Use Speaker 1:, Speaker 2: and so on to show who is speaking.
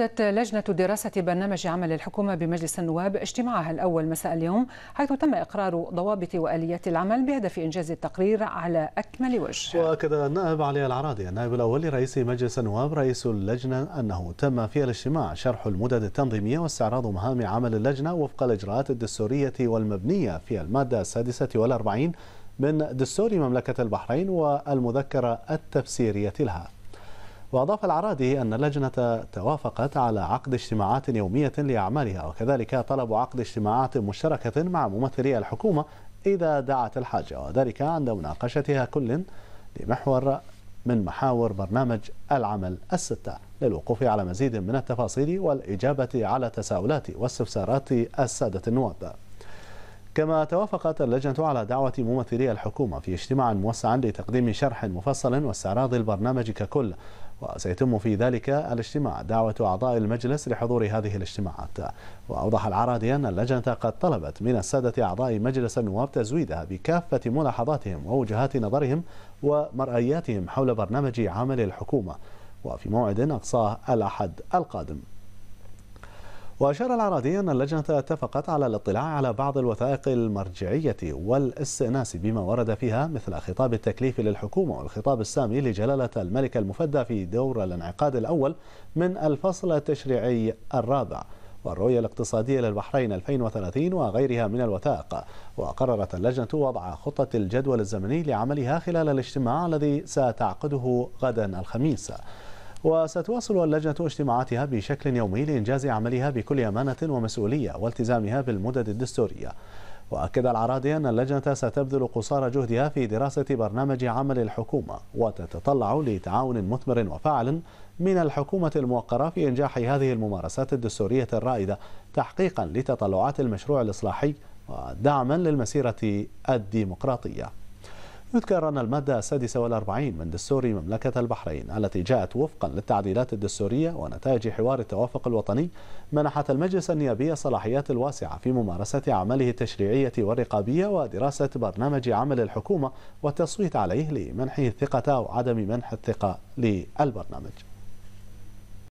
Speaker 1: عقدت لجنة دراسة برنامج عمل الحكومة بمجلس النواب اجتماعها الأول مساء اليوم حيث تم إقرار ضوابط وآليات العمل بهدف إنجاز التقرير على أكمل وجه وأكد النائب علي العراضي النائب الأول لرئيس مجلس النواب رئيس اللجنة أنه تم في الاجتماع شرح المدد التنظيمية واستعراض مهام عمل اللجنة وفق الإجراءات الدستورية والمبنية في المادة السادسة والأربعين من دستور مملكة البحرين والمذكرة التفسيرية لها وأضاف العرادي أن اللجنة توافقت على عقد اجتماعات يومية لأعمالها وكذلك طلب عقد اجتماعات مشتركة مع ممثلي الحكومة إذا دعت الحاجة وذلك عند مناقشتها كل لمحور من محاور برنامج العمل الستة للوقوف على مزيد من التفاصيل والإجابة على تساؤلات واستفسارات السادة النواب كما توافقت اللجنة على دعوة ممثلي الحكومة في اجتماع موسع لتقديم شرح مفصل واستعراض البرنامج ككل وسيتم في ذلك الاجتماع دعوة أعضاء المجلس لحضور هذه الاجتماعات وأوضح العرادي أن اللجنة قد طلبت من السادة أعضاء مجلس النواب تزويدها بكافة ملاحظاتهم ووجهات نظرهم ومرأياتهم حول برنامج عمل الحكومة وفي موعد أقصاه الأحد القادم وأشار العراضي أن اللجنة اتفقت على الاطلاع على بعض الوثائق المرجعية والاستئناس بما ورد فيها مثل خطاب التكليف للحكومة والخطاب السامي لجلالة الملك المفدى في دور الانعقاد الأول من الفصل التشريعي الرابع والرؤية الاقتصادية للبحرين 2030 وغيرها من الوثائق وقررت اللجنة وضع خطة الجدول الزمني لعملها خلال الاجتماع الذي ستعقده غدا الخميس وستواصل اللجنة اجتماعاتها بشكل يومي لإنجاز عملها بكل أمانة ومسؤولية والتزامها بالمدد الدستورية وأكد العراضي أن اللجنة ستبذل قصارى جهدها في دراسة برنامج عمل الحكومة وتتطلع لتعاون مثمر وفاعل من الحكومة الموقرة في إنجاح هذه الممارسات الدستورية الرائدة تحقيقا لتطلعات المشروع الإصلاحي ودعما للمسيرة الديمقراطية يذكر أن المادة السادسة والأربعين من دستور مملكة البحرين التي جاءت وفقا للتعديلات الدستورية ونتائج حوار التوافق الوطني منحت المجلس النيابي الصلاحيات الواسعة في ممارسة عمله التشريعية والرقابية ودراسة برنامج عمل الحكومة والتصويت عليه لمنحه الثقة أو عدم منح الثقة للبرنامج